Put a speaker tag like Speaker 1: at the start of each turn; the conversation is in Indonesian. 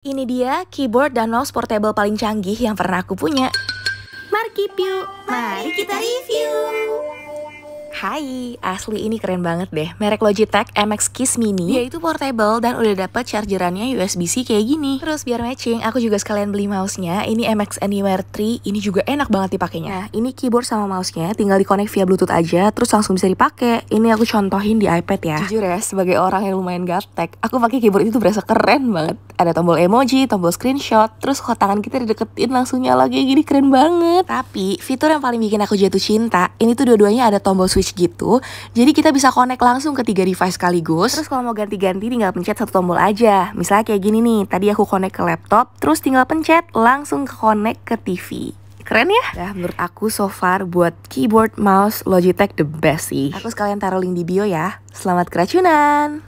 Speaker 1: Ini dia keyboard dan mouse portable paling canggih yang pernah aku punya.
Speaker 2: Mari mari kita review!
Speaker 1: Hai, asli ini keren banget deh. Merek Logitech MX Kiss Mini, ya, itu portable dan udah dapat chargerannya USB-C kayak gini. Terus biar matching, aku juga sekalian beli mouse-nya. Ini MX Anywhere 3, ini juga enak banget dipakainya. Nah, ini keyboard sama mouse-nya tinggal dikonek via Bluetooth aja, terus langsung bisa dipakai. Ini aku contohin di iPad ya. Jujur ya, sebagai orang yang lumayan gaptek, aku pakai keyboard itu berasa keren banget. Ada tombol emoji, tombol screenshot, terus kalau tangan kita dideketin langsung nyala kayak gini keren banget. Tapi fitur yang paling bikin aku jatuh cinta, ini tuh dua-duanya ada tombol switch switch gitu. Jadi kita bisa connect langsung ke tiga device sekaligus. Terus kalau mau ganti-ganti tinggal pencet satu tombol aja. Misalnya kayak gini nih, tadi aku connect ke laptop, terus tinggal pencet langsung connect ke TV keren ya? Nah, menurut aku so far buat keyboard mouse Logitech the best sih. Aku sekalian taruh link di bio ya. Selamat keracunan!